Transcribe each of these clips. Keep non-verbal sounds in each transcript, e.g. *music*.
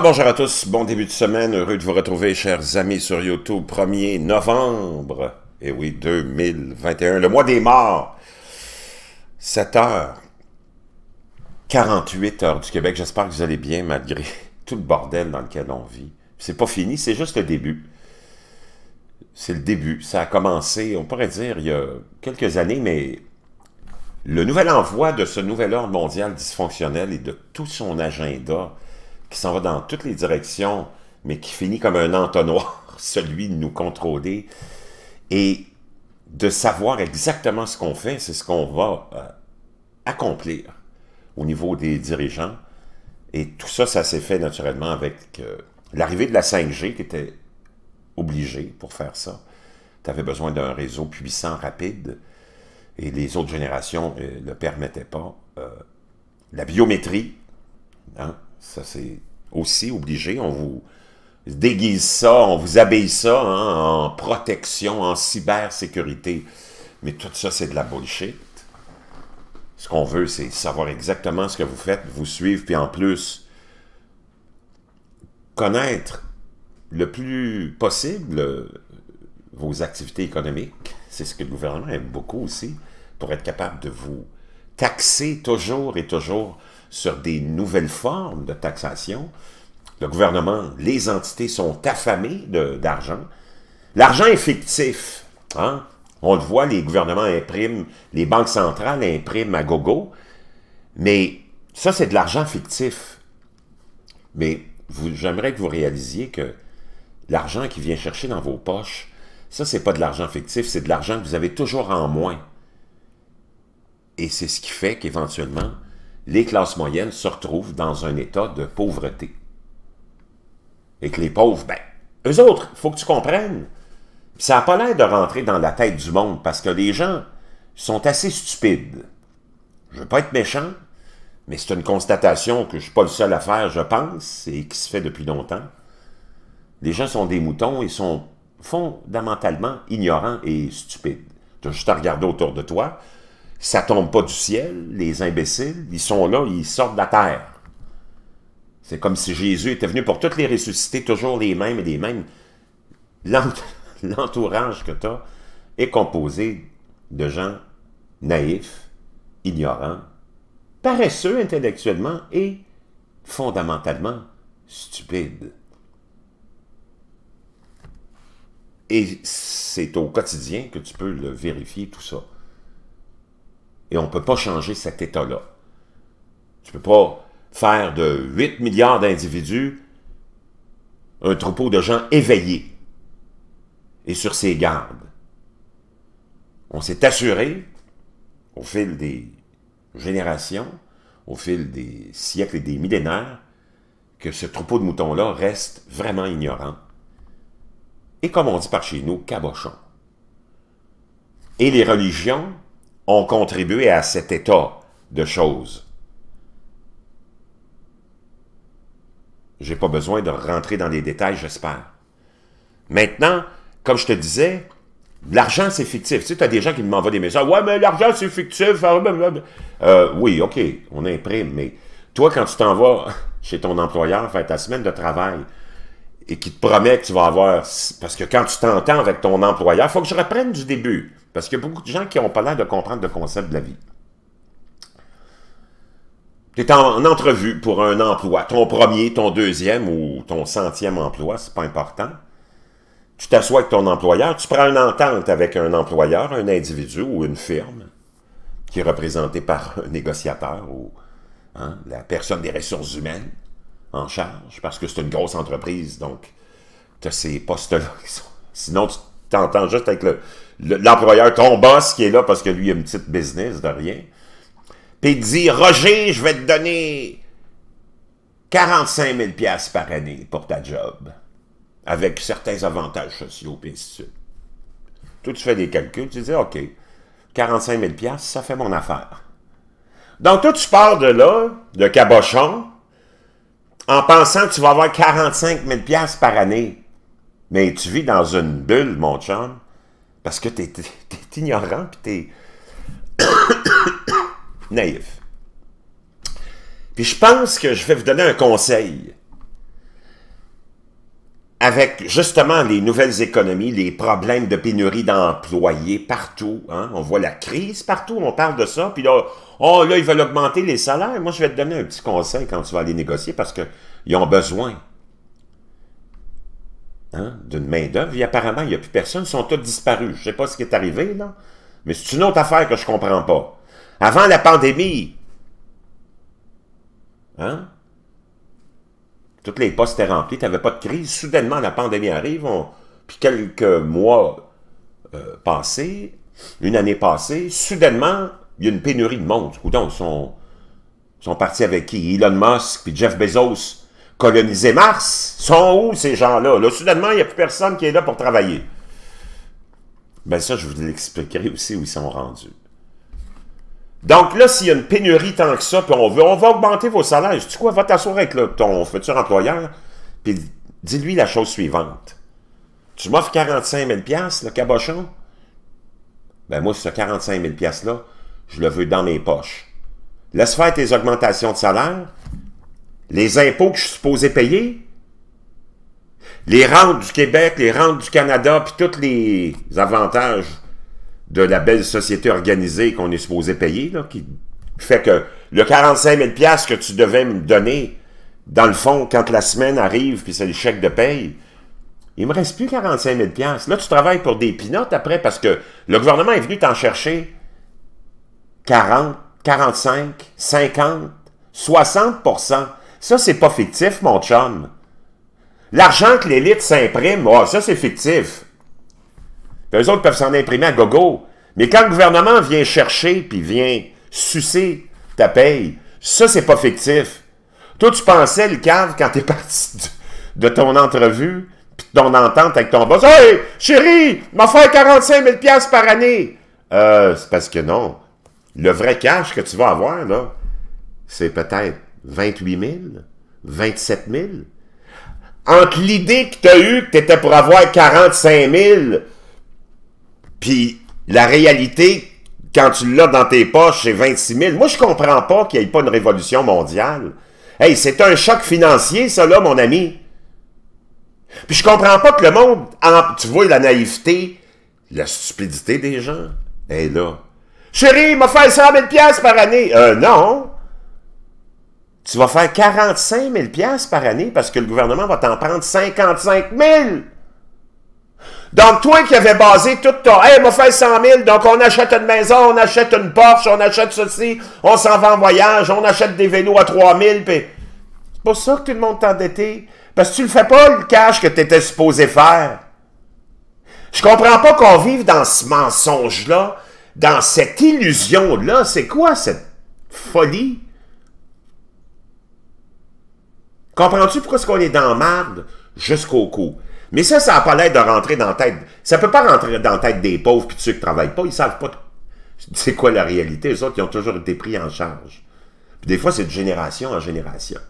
bonjour à tous, bon début de semaine, heureux de vous retrouver chers amis sur YouTube, 1er novembre, eh et oui 2021, le mois des morts, 7 h 48 heures du Québec, j'espère que vous allez bien malgré *laughs* tout le bordel dans lequel on vit. C'est pas fini, c'est juste le début. C'est le début, ça a commencé, on pourrait dire, il y a quelques années, mais le nouvel envoi de ce nouvel ordre mondial dysfonctionnel et de tout son agenda qui s'en va dans toutes les directions, mais qui finit comme un entonnoir, *laughs* celui de nous contrôler. Et de savoir exactement ce qu'on fait, c'est ce qu'on va euh, accomplir au niveau des dirigeants. Et tout ça, ça s'est fait naturellement avec euh, l'arrivée de la 5G qui était obligée pour faire ça. Tu avais besoin d'un réseau puissant, rapide, et les autres générations ne euh, le permettaient pas. la biométrie, hein, ça, c'est aussi obligé. On vous déguise ça, on vous habille ça hein, en protection, en cybersécurité. Mais tout ça, c'est de la bullshit. Ce qu'on veut, c'est savoir exactement ce que vous faites, vous suivre, puis en plus, connaître le plus possible vos activités économiques. C'est ce que le gouvernement aime beaucoup aussi, pour être capable de vous taxer toujours et toujours sur des nouvelles formes de taxation. Le gouvernement, les entités sont affamées d'argent. L'argent est fictif. Hein? On le voit, les gouvernements impriment, les banques centrales impriment à gogo. Mais ça, c'est de l'argent fictif. Mais j'aimerais que vous réalisiez que l'argent qui vient chercher dans vos poches, ça, c'est pas de l'argent fictif, c'est de l'argent que vous avez toujours en moins. Et c'est ce qui fait qu'éventuellement, les classes moyennes se retrouvent dans un état de pauvreté. Et que les pauvres, ben, eux autres, il faut que tu comprennes, ça n'a pas l'air de rentrer dans la tête du monde parce que les gens sont assez stupides. Je ne veux pas être méchant, mais c'est une constatation que je ne suis pas le seul à faire, je pense, et qui se fait depuis longtemps. Les gens sont des moutons et sont fondamentalement ignorants et stupides. Tu as juste à regarder autour de toi, ça tombe pas du ciel, les imbéciles, ils sont là, ils sortent de la terre. C'est comme si Jésus était venu pour toutes les ressusciter, toujours les mêmes et les mêmes. *laughs* L'entourage que tu as est composé de gens naïfs, ignorants, paresseux intellectuellement et fondamentalement stupides. Et c'est au quotidien que tu peux le vérifier, tout ça. Et on ne peut pas changer cet état-là. Tu ne peux pas faire de 8 milliards d'individus un troupeau de gens éveillés et sur ses gardes. On s'est assuré, au fil des générations, au fil des siècles et des millénaires, que ce troupeau de moutons-là reste vraiment ignorant. Et comme on dit par chez nous, cabochon. Et les religions ont contribué à cet état de choses. J'ai pas besoin de rentrer dans les détails, j'espère. Maintenant, comme je te disais, l'argent, c'est fictif. Tu sais, tu as des gens qui m'envoient des messages. Ouais, mais l'argent, c'est fictif. Ah, euh, oui, OK, on imprime, mais toi, quand tu t'en vas *laughs* chez ton employeur faire ta semaine de travail, et qui te promet que tu vas avoir... Parce que quand tu t'entends avec ton employeur, faut que je reprenne du début. Parce qu'il y a beaucoup de gens qui n'ont pas l'air de comprendre le concept de la vie. Tu es en, entrevue pour un emploi, ton premier, ton deuxième ou ton centième emploi, c'est pas important. Tu t'assois avec ton employeur, tu prends une entente avec un employeur, un individu ou une firme qui est représentée par un négociateur ou hein, la personne des ressources humaines en charge, parce que c'est une grosse entreprise, donc tu as ces postes-là Sinon, tu t'entends juste avec l'employeur, le, ce ton boss qui est là parce que lui il a une petite business de rien. Puis il dit, Roger, je vais te donner 45 000 par année pour ta job, avec certains avantages sociaux, puis ainsi de suite. Toi, tu fais des calculs, tu dis, OK, 45 000 ça fait mon affaire. Donc, toi, tu pars de là, de cabochon, en pensant que tu vas avoir 45 000 par année. Mais tu vis dans une bulle, mon chum, parce que tu es, ignorant puis tu es *coughs* naïf. Puis je pense que je vais vous donner un conseil avec justement les nouvelles économies, les problèmes de pénurie d'employés partout, hein. on voit la crise partout, on parle de ça, puis là, oh là, ils veulent augmenter les salaires. Moi, je vais te donner un petit conseil quand tu vas aller négocier parce qu'ils ont besoin hein, d'une main-d'œuvre. apparemment, il n'y a plus personne, ils sont tous disparus. Je ne sais pas ce qui est arrivé, là, mais c'est une autre affaire que je ne comprends pas. Avant la pandémie, hein? tous les postes étaient remplis, tu n'avais pas de crise. Soudainement, la pandémie arrive, puis quelques mois euh, passés, une année passée, soudainement, il y a une pénurie de monde. Écoutez, sont, sont partis avec qui? Elon Musk, puis Jeff Bezos, coloniser Mars. Sont où ces gens-là? Là, soudainement, il n'y a plus personne qui est là pour travailler. mais ben, ça, je vous l'expliquerai aussi où ils sont rendus. Donc là, s'il y a une pénurie tant que ça, puis on veut, on va augmenter vos salaires. Tu quoi, va t'asseoir avec le, ton futur employeur, puis dis-lui la chose suivante. Tu m'offres 45 000 le cabochon? Ben moi, ce 45 000 $-là, je le veux dans mes poches. Laisse faire tes augmentations de salaire, les impôts que je suis supposé payer, les rentes du Québec, les rentes du Canada, puis tous les avantages de la belle société organisée qu'on est supposé payer, qui fait que le 45 000 que tu devais me donner, dans le fond, quand la semaine arrive, puis c'est le chèque de paye, il me reste plus 45 000 Là, tu travailles pour des pinottes après, parce que le gouvernement est venu t'en chercher 40, 45, 50, 60 Ça, c'est pas fictif, mon chum. L'argent que l'élite s'imprime, ah, ça, c'est fictif. Puis eux autres peuvent s'en imprimer à gogo. Mais quand le gouvernement vient chercher puis vient sucer ta paye, ça, c'est pas fictif. Toi, tu pensais le cave quand t'es *laughs* parti de, ton entrevue puis ton entente avec ton boss. « Hey, chérie, m'a fait 45 000 par année! Euh, » C'est parce que non. Le vrai cash que tu vas avoir, là, c'est peut-être 28 000, 27 000. Entre l'idée que tu as eue que tu étais pour avoir 45 000 puis la réalité, quand tu l'as dans tes poches, c'est 26 000. Moi, je comprends pas qu'il n'y ait pas une révolution mondiale. Hey, c'est un choc financier, ça, là, mon ami. Puis je comprends pas que le monde, tu vois, la naïveté, la stupidité des gens, est là. Chérie, il m'a fait 100 000 par année. Euh, non. Tu vas faire 45 000 par année parce que le gouvernement va t'en prendre 55 000. Donc, toi qui avais basé tout ton, hey, m'a fait 100 000, donc on achète une maison, on achète une Porsche, on achète ceci, on s'en va en voyage, on achète des vélos à 3 000, puis c'est pour ça que tout le monde endetté. Parce que tu le fais pas le cash que tu étais supposé faire. Je comprends pas qu'on vive dans ce mensonge-là, dans cette illusion-là. C'est quoi cette folie? Comprends-tu pourquoi est-ce qu'on est dans marde jusqu'au cou? Mais ça, ça n'a pas l'air de rentrer dans la tête. Ça peut pas rentrer dans la tête des pauvres qui de ceux qui travaillent pas. Ils savent pas c'est quoi la réalité. Les autres, ils ont toujours été pris en charge. Puis des fois, c'est de génération en génération.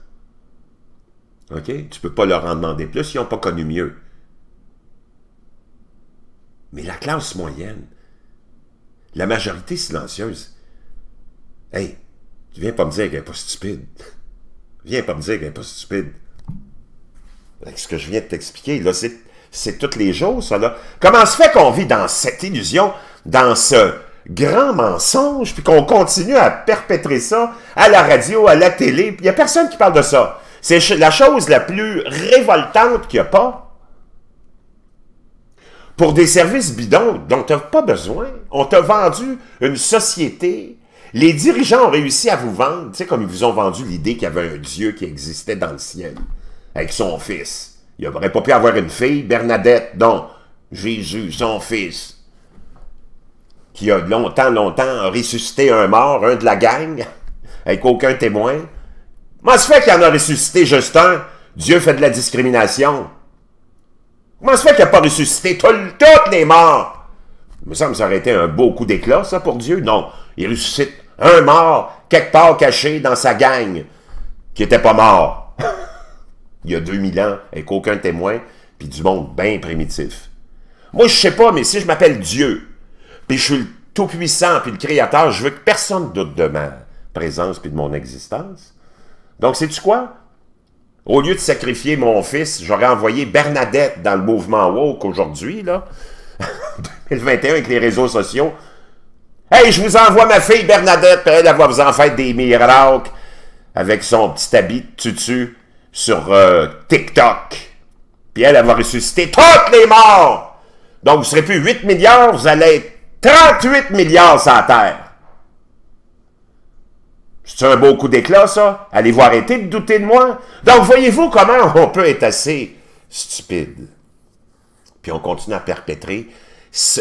OK? Tu peux pas leur en demander plus. Ils n'ont pas connu mieux. Mais la classe moyenne, la majorité silencieuse, hey, tu viens pas me dire qu'elle n'est pas stupide. *laughs* viens pas me dire qu'elle n'est pas stupide ce que je viens de t'expliquer, là, c'est toutes les jours, ça, Comment se fait qu'on vit dans cette illusion, dans ce grand mensonge, puis qu'on continue à perpétrer ça à la radio, à la télé, il n'y a personne qui parle de ça. C'est la chose la plus révoltante qu'il n'y a pas. Pour des services bidons dont tu n'as pas besoin, on t'a vendu une société. Les dirigeants ont réussi à vous vendre, tu sais, comme ils vous ont vendu l'idée qu'il y avait un Dieu qui existait dans le ciel avec son fils. Il n'aurait pas pu avoir une fille, Bernadette, dont Jésus, son fils, qui a longtemps, longtemps ressuscité un mort, un de la gang, *laughs* avec aucun témoin. Comment se fait qu'il en a ressuscité juste un? Dieu fait de la discrimination. Comment se fait qu'il n'a pas ressuscité toutes les morts? Il me semble que ça aurait été un beau coup d'éclat, ça, pour Dieu. Non, il ressuscite un mort, quelque part caché dans sa gang, qui n'était pas mort. *laughs* il y a 2000 ans, avec aucun témoin, puis du monde bien primitif. Moi, je sais pas, mais si je m'appelle Dieu, puis je suis le Tout-Puissant, puis le Créateur, je veux que personne doute de ma présence puis de mon existence. Donc, sais-tu quoi? Au lieu de sacrifier mon fils, j'aurais envoyé Bernadette dans le mouvement woke aujourd'hui, là, 2021 *laughs* avec les réseaux sociaux. Hey, je vous envoie ma fille Bernadette, puis elle va vous en faire des miracles avec son petit habit de tutu sur euh, TikTok. Puis elle, elle va ressusciter toutes les morts! Donc, vous ne serez plus 8 milliards, vous allez être 38 milliards sur la Terre. C'est un beau coup d'éclat, ça? Allez-vous arrêter de douter de moi? Donc, voyez-vous comment on peut être assez stupide. Puis on continue à perpétrer. Ce,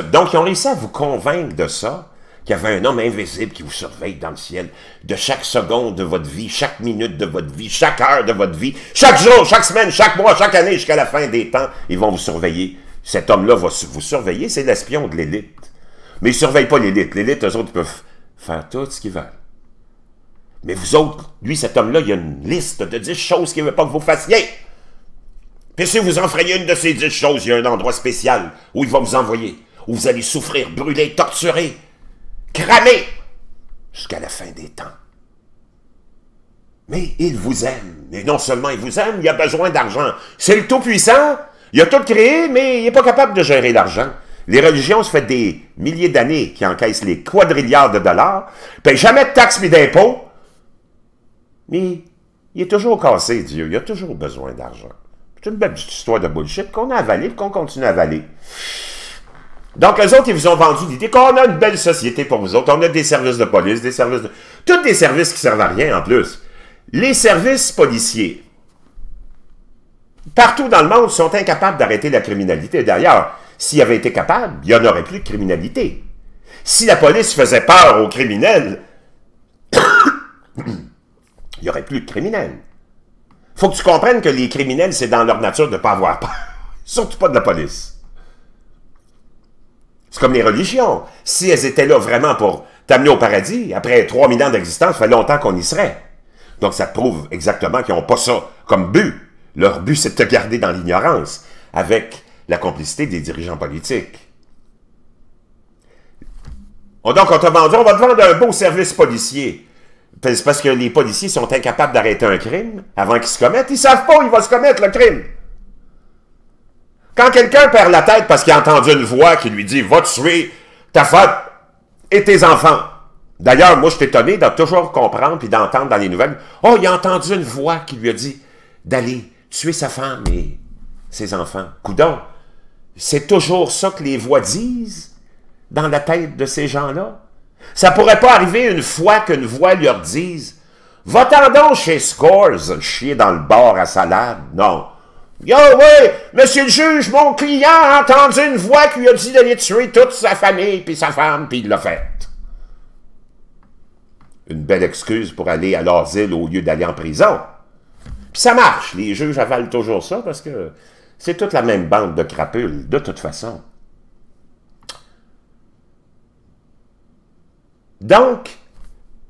donc, ils ont réussi à vous convaincre de ça qu'il y avait un homme invisible qui vous surveille dans le ciel de chaque seconde de votre vie, chaque minute de votre vie, chaque heure de votre vie, chaque jour, chaque semaine, chaque mois, chaque année, jusqu'à la fin des temps, ils vont vous surveiller. Cet homme-là va vous surveiller, c'est l'espion de l'élite. Mais ne surveille pas l'élite. L'élite, eux autres, peuvent faire tout ce qu'ils veulent. Mais vous autres, lui, cet homme-là, il y a une liste de dix choses qu'il ne veut pas que vous fassiez. Puis si vous enfreignez une de ces dix choses, il y a un endroit spécial où il va vous envoyer, où vous allez souffrir, brûler, torturer, Cramer jusqu'à la fin des temps. Mais il vous aime. Et non seulement il vous aime, il a besoin d'argent. C'est le tout-puissant. Il a tout créé, mais il n'est pas capable de gérer l'argent. Les religions, se fait des milliers d'années qui encaissent les quadrilliards de dollars, payent jamais de taxes ni d'impôts. Mais il est toujours cassé, Dieu. Il a toujours besoin d'argent. C'est une belle histoire de bullshit qu'on a avalée et qu'on continue à avaler. Donc, eux autres, ils vous ont vendu l'idée qu'on a une belle société pour vous autres. On a des services de police, des services de... Toutes des services qui servent à rien, en plus. Les services policiers, partout dans le monde, sont incapables d'arrêter la criminalité. D'ailleurs, s'ils avaient été capables, il n'y en aurait plus de criminalité. Si la police faisait peur aux criminels, *coughs* il n'y aurait plus de criminels. Faut que tu comprennes que les criminels, c'est dans leur nature de ne pas avoir peur. *laughs* Surtout pas de la police. C'est comme les religions. Si elles étaient là vraiment pour t'amener au paradis, après 3000 ans d'existence, ça fait longtemps qu'on y serait. Donc ça prouve exactement qu'ils n'ont pas ça comme but. Leur but, c'est de te garder dans l'ignorance, avec la complicité des dirigeants politiques. Oh, donc, on t'a vendu, on va te vendre un beau service policier. C'est parce que les policiers sont incapables d'arrêter un crime avant qu'il se commette. Ils savent pas, où il va se commettre le crime. Quand quelqu'un perd la tête parce qu'il a entendu une voix qui lui dit « Va tuer ta femme et tes enfants », D'ailleurs, moi, je suis étonné de toujours comprendre et d'entendre dans les nouvelles. Oh, il a entendu une voix qui lui a dit d'aller tuer sa femme et ses enfants. Coudon, c'est toujours ça que les voix disent dans la tête de ces gens-là. Ça pourrait pas arriver une fois qu'une voix leur dise Va-t'en chez Scores, chier dans le bord à salade. Non. Yo, monsieur le juge, mon client a entendu une voix qui lui a dit d'aller tuer toute sa famille, puis sa femme, puis il l'a fait. Une belle excuse pour aller à l'asile au lieu d'aller en prison. Puis ça marche, les juges avalent toujours ça, parce que c'est toute la même bande de crapules, de toute façon. Donc,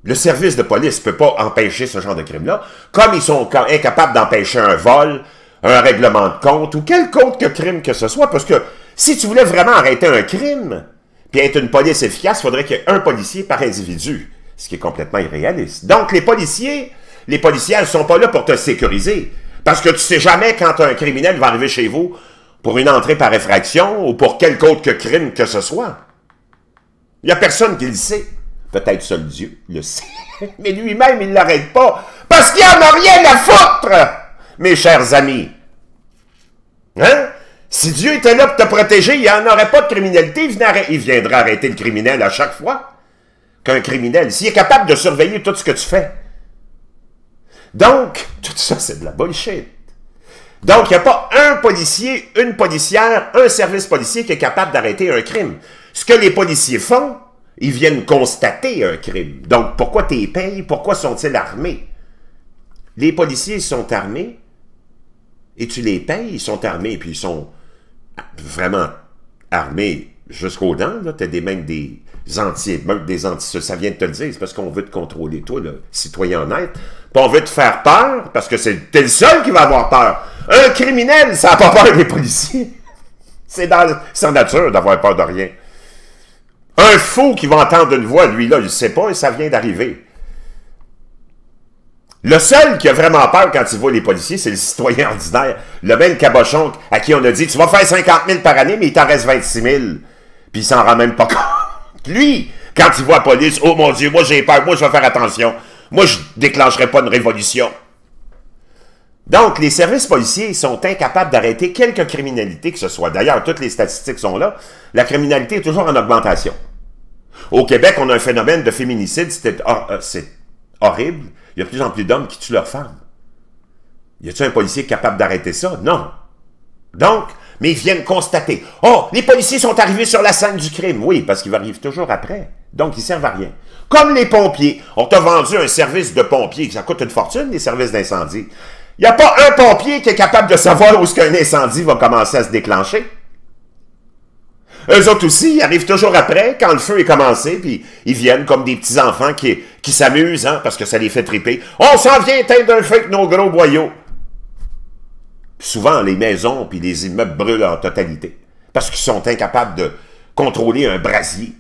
le service de police ne peut pas empêcher ce genre de crime-là, comme ils sont incapables d'empêcher un vol, un règlement de compte ou quel compte que crime que ce soit, parce que si tu voulais vraiment arrêter un crime, puis être une police efficace, faudrait il faudrait qu'il y ait un policier par individu, ce qui est complètement irréaliste. Donc les policiers, les policiers, ne sont pas là pour te sécuriser, parce que tu sais jamais quand un criminel va arriver chez vous pour une entrée par effraction ou pour quelque autre crime que ce soit. Il n'y a personne qui le sait. Peut-être seul Dieu le sait. *laughs* Mais lui-même, il ne l'arrête pas. Parce qu'il n'en a rien à foutre! mes chers amis. Hein? Si Dieu était là pour te protéger, il n'y en aurait pas de criminalité, il viendrait arrêter le criminel à chaque fois qu'un criminel, s'il est capable de surveiller tout ce que tu fais. Donc, tout ça, c'est de la bullshit. Donc, il n'y a pas un policier, une policière, un service policier qui est capable d'arrêter un crime. Ce que les policiers font, ils viennent constater un crime. Donc, pourquoi t'es payé? Pourquoi sont-ils armés? Les policiers sont armés et tu les payes, ils sont armés, puis ils sont vraiment armés jusqu'aux dents. Tu des, même des anti des anti Ça vient de te le dire, c'est parce qu'on veut te contrôler, toi, le citoyen honnête. Puis on veut te faire peur, parce que c'est t'es le seul qui va avoir peur. Un criminel, ça n'a pas peur des policiers. *laughs* c'est dans sa nature d'avoir peur de rien. Un fou qui va entendre une voix, lui-là, il ne sait pas et ça vient d'arriver. Le seul qui a vraiment peur quand il voit les policiers, c'est le citoyen ordinaire. Le même cabochon à qui on a dit, tu vas faire 50 000 par année, mais il t'en reste 26 000. Puis il s'en ramène pas *laughs* compte. Lui, quand il voit la police, oh mon Dieu, moi j'ai peur, moi je vais faire attention. Moi je déclencherai pas une révolution. Donc, les services policiers sont incapables d'arrêter quelque criminalité que ce soit. D'ailleurs, toutes les statistiques sont là. La criminalité est toujours en augmentation. Au Québec, on a un phénomène de féminicide, euh, c'est horrible. Il y a plus en plus d'hommes qui tuent leurs femmes. Y a-t-il un policier capable d'arrêter ça? Non. Donc, mais ils viennent constater. Oh, les policiers sont arrivés sur la scène du crime. Oui, parce qu'ils arrivent toujours après. Donc, ils servent à rien. Comme les pompiers. On t'a vendu un service de pompier. Ça coûte une fortune, les services d'incendie. Il n'y a pas un pompier qui est capable de savoir où est-ce qu'un incendie va commencer à se déclencher. Eux autres aussi, ils arrivent toujours après, quand le feu est commencé, puis ils viennent comme des petits enfants qui, qui s'amusent, hein, parce que ça les fait triper. On s'en vient teindre un feu avec nos gros boyaux. souvent, les maisons puis les immeubles brûlent en totalité, parce qu'ils sont incapables de contrôler un brasier.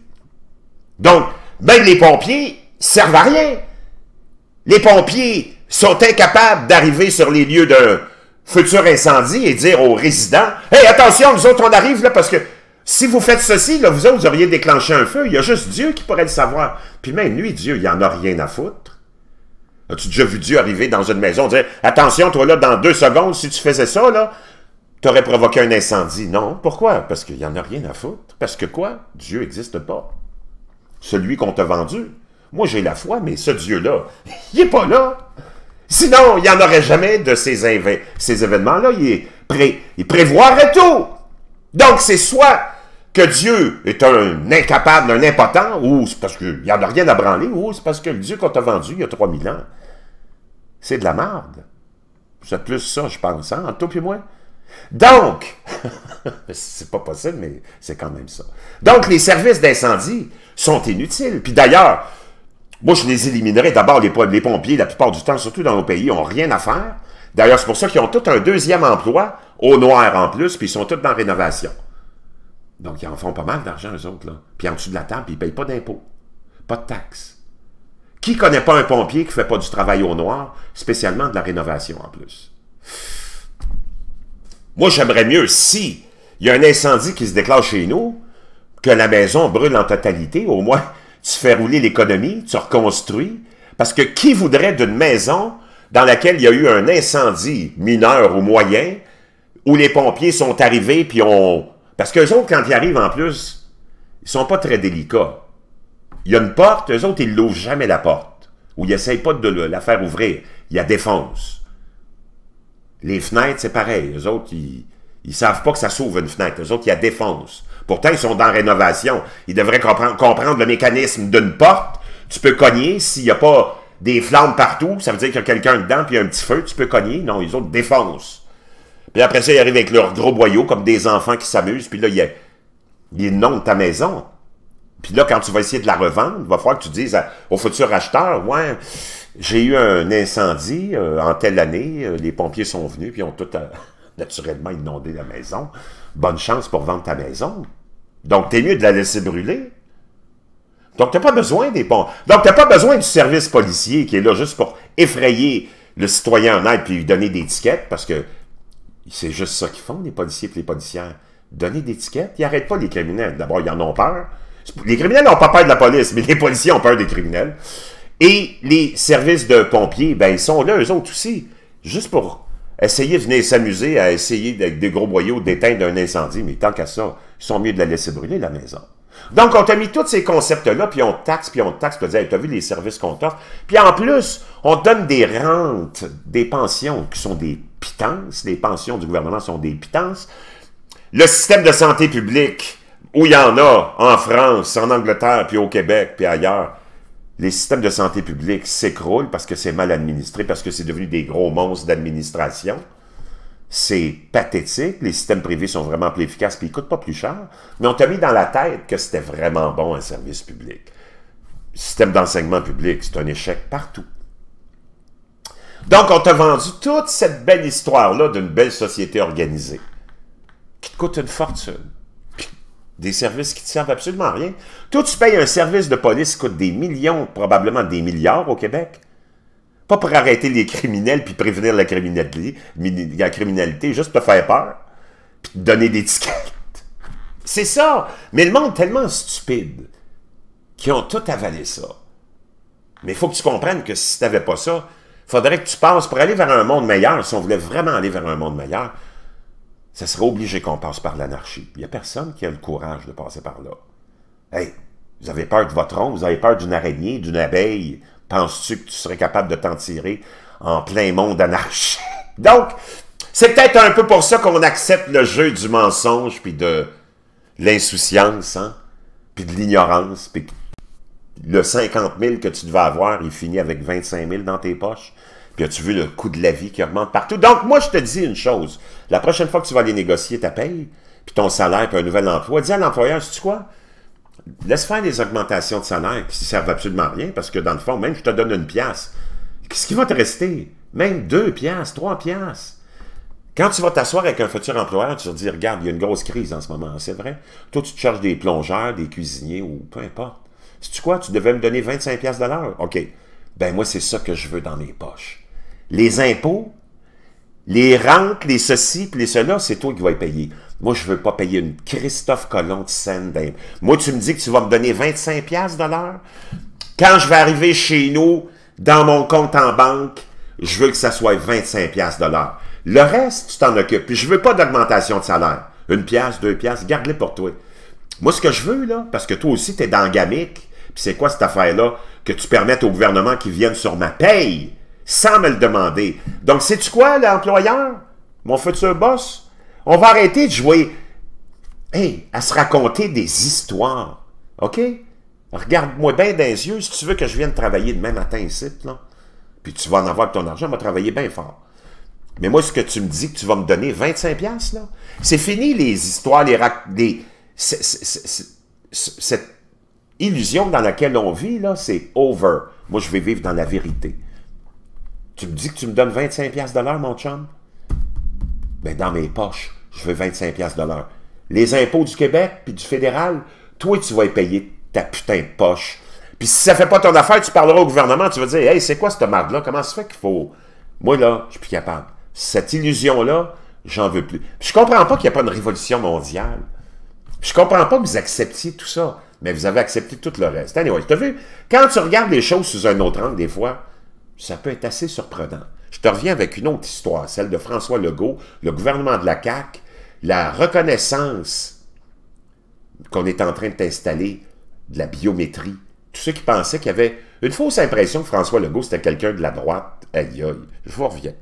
Donc, même les pompiers servent à rien. Les pompiers sont incapables d'arriver sur les lieux d'un futur incendie et dire aux résidents « Hey, attention, nous autres, on arrive là parce que si vous faites ceci, là, vous auriez déclenché un feu. Il y a juste Dieu qui pourrait le savoir. Puis même lui, Dieu, il en a rien à foutre. As-tu déjà vu Dieu arriver dans une maison, dire Attention, toi là, dans deux secondes, si tu faisais ça, là, tu aurais provoqué un incendie. Non. Pourquoi? Parce qu'il n'y en a rien à foutre. Parce que quoi? Dieu n'existe pas. Celui qu'on t'a vendu. Moi, j'ai la foi, mais ce Dieu-là, *laughs* il n'est pas là. Sinon, il n'y en aurait jamais de ces, événements-là. Il, il prévoirait tout. Donc, c'est soit que Dieu est un incapable, un impotent, ou c'est parce qu'il n'y a rien à branler, ou c'est parce que le Dieu qu'on t'a vendu il y a 3000 ans, c'est de la merde. C'est plus ça, je pense, hein, en toi et moi. Donc, *laughs* c'est pas possible, mais c'est quand même ça. Donc, les services d'incendie sont inutiles. Puis d'ailleurs, moi, je les éliminerais. D'abord, les, les, pompiers, la plupart du temps, surtout dans nos pays, n'ont rien à faire. D'ailleurs, c'est pour ça qu'ils ont tout un deuxième emploi, au noir en plus, puis ils sont tous dans la rénovation. Donc, ils en font pas mal d'argent, eux autres. Là. Puis en dessous de la table, ils ne payent pas d'impôts, pas de taxes. Qui connaît pas un pompier qui ne fait pas du travail au noir, spécialement de la rénovation en plus? Moi, j'aimerais mieux si il y a un incendie qui se déclare chez nous, que la maison brûle en totalité, au moins *laughs* tu fais rouler l'économie, tu reconstruis. Parce que qui voudrait d'une maison dans laquelle il y a eu un incendie mineur ou moyen, où les pompiers sont arrivés puis ont parce qu'eux autres, quand ils arrivent en plus, ils sont pas très délicats. Il y a une porte, eux autres, ils l'ouvrent jamais la porte. Ou ils n'essayent pas de la faire ouvrir. y a défense. Les fenêtres, c'est pareil. Eux autres, ils, ne savent pas que ça s'ouvre une fenêtre. Eux autres, y a défense. Pourtant, ils sont dans rénovation. Ils devraient comprendre le mécanisme d'une porte. Tu peux cogner s'il n'y a pas des flammes partout. Ça veut dire qu'il y a quelqu'un dedans, puis il y a un petit feu. Tu peux cogner. Non, les autres défoncent. Puis après ça, ils arrivent avec leurs gros boyaux, comme des enfants qui s'amusent. Puis là, ils, inondent ta maison. Puis là, quand tu vas essayer de la revendre, il va falloir que tu dises au futur acheteur, « Ouais, j'ai eu un incendie euh, en telle année. Euh, les pompiers sont venus, puis ils ont tout, euh, *laughs* naturellement, inondé la maison. Bonne chance pour vendre ta maison. » Donc, t'es mieux de la laisser brûler. Donc, t'as pas besoin des pompiers. Donc, t'as pas besoin du service policier qui est là juste pour effrayer le citoyen aide puis lui donner des étiquettes parce que c'est juste ça qu'ils font, les policiers et les policières. Donner des tickets, ils n'arrêtent pas les criminels. D'abord, ils en ont peur. Les criminels n'ont pas peur de la police, mais les policiers ont peur des criminels. Et les services de pompiers, ben, ils sont là, eux autres aussi, juste pour essayer de venir s'amuser à essayer, avec des gros boyaux, d'éteindre un incendie. Mais tant qu'à ça, ils sont mieux de la laisser brûler, la maison. Donc, on t'a mis tous ces concepts-là, puis on taxe, puis on taxe, puis on dit, Tu t'as vu les services qu'on t'offre? Puis en plus, on donne des rentes, des pensions qui sont des les pensions du gouvernement sont des pitances. Le système de santé publique, où il y en a en France, en Angleterre, puis au Québec, puis ailleurs, les systèmes de santé publique s'écroulent parce que c'est mal administré, parce que c'est devenu des gros monstres d'administration. C'est pathétique. Les systèmes privés sont vraiment plus efficaces puis ils ne coûtent pas plus cher. Mais on t'a mis dans la tête que c'était vraiment bon un service public. Le système d'enseignement public, c'est un échec partout. Donc, on t'a vendu toute cette belle histoire-là d'une belle société organisée qui te coûte une fortune. Des services qui te servent absolument à rien. Toi, tu payes un service de police qui coûte des millions, probablement des milliards au Québec. Pas pour arrêter les criminels puis prévenir la criminalité, la criminalité juste te faire peur puis te donner des tickets. C'est ça. Mais le monde est tellement stupide qu'ils ont tout avalé ça. Mais il faut que tu comprennes que si tu n'avais pas ça, faudrait que tu passes pour aller vers un monde meilleur, si on voulait vraiment aller vers un monde meilleur, ça serait obligé qu'on passe par l'anarchie. Il n'y a personne qui a le courage de passer par là. Hey, vous avez peur de votre oncle? vous avez peur d'une araignée, d'une abeille. Penses-tu que tu serais capable de t'en tirer en plein monde anarchique? *laughs* Donc, c'est peut-être un peu pour ça qu'on accepte le jeu du mensonge, puis de l'insouciance, hein? puis de l'ignorance, puis le 50 000 que tu devais avoir, il finit avec 25 000 dans tes poches. Puis as-tu vu le coût de la vie qui augmente partout? Donc, moi, je te dis une chose. La prochaine fois que tu vas aller négocier ta paye, puis ton salaire, puis un nouvel emploi, dis à l'employeur, sais-tu quoi? Laisse faire des augmentations de salaire qui ne servent absolument à rien, parce que dans le fond, même je te donne une pièce, qu'est-ce qui va te rester? Même deux pièces, trois pièces. Quand tu vas t'asseoir avec un futur employeur, tu te dire, regarde, il y a une grosse crise en ce moment, c'est vrai. Toi, tu te charges des plongeurs, des cuisiniers ou peu importe. Sais-tu quoi? Tu devais me donner 25$ de l'heure? OK. Ben moi, c'est ça que je veux dans mes poches. Les impôts, les rentes, les ceci, puis les cela, c'est toi qui vas les payer. Moi, je veux pas payer une Christophe Colomb de scène Moi, tu me dis que tu vas me donner 25$ de l'heure? Quand je vais arriver chez nous, dans mon compte en banque, je veux que ça soit 25$ de l'heure. Le reste, tu t'en occupes. Puis je veux pas d'augmentation de salaire. Une pièce, deux pièces, garde-les pour toi. Moi, ce que je veux, là, parce que toi aussi, tu es dans le gamique, c'est quoi cette affaire-là que tu permettes au gouvernement qui vienne sur ma paye sans me le demander? Donc, sais-tu quoi, l'employeur? Mon futur boss? On va arrêter de jouer hey, à se raconter des histoires. OK? Regarde-moi bien dans les yeux si tu veux que je vienne travailler demain matin ici, là. Puis tu vas en avoir ton argent, on va travailler bien fort. Mais moi, ce que tu me dis que tu vas me donner 25$, là, c'est fini les histoires, les, rac... des cette illusion dans laquelle on vit, là, c'est over. Moi, je vais vivre dans la vérité. Tu me dis que tu me donnes 25$ de l'heure, mon chum? Ben, dans mes poches, je veux 25$ de l'heure. Les impôts du Québec puis du fédéral, toi, tu vas y payer ta putain de poche. Puis si ça fait pas ton affaire, tu parleras au gouvernement, tu vas dire « Hey, c'est quoi cette merde là Comment ça fait qu'il faut... » Moi, là, je suis plus capable. Cette illusion-là, j'en veux plus. Je je comprends pas qu'il n'y a pas une révolution mondiale. Je comprends pas que vous acceptiez tout ça mais vous avez accepté tout le reste. Anyway, tu vu, quand tu regardes les choses sous un autre angle, des fois, ça peut être assez surprenant. Je te reviens avec une autre histoire, celle de François Legault, le gouvernement de la CAQ, la reconnaissance qu'on est en train de t'installer de la biométrie. Tous ceux qui pensaient qu'il y avait une fausse impression que François Legault, c'était quelqu'un de la droite, aïe aïe, je vous reviens.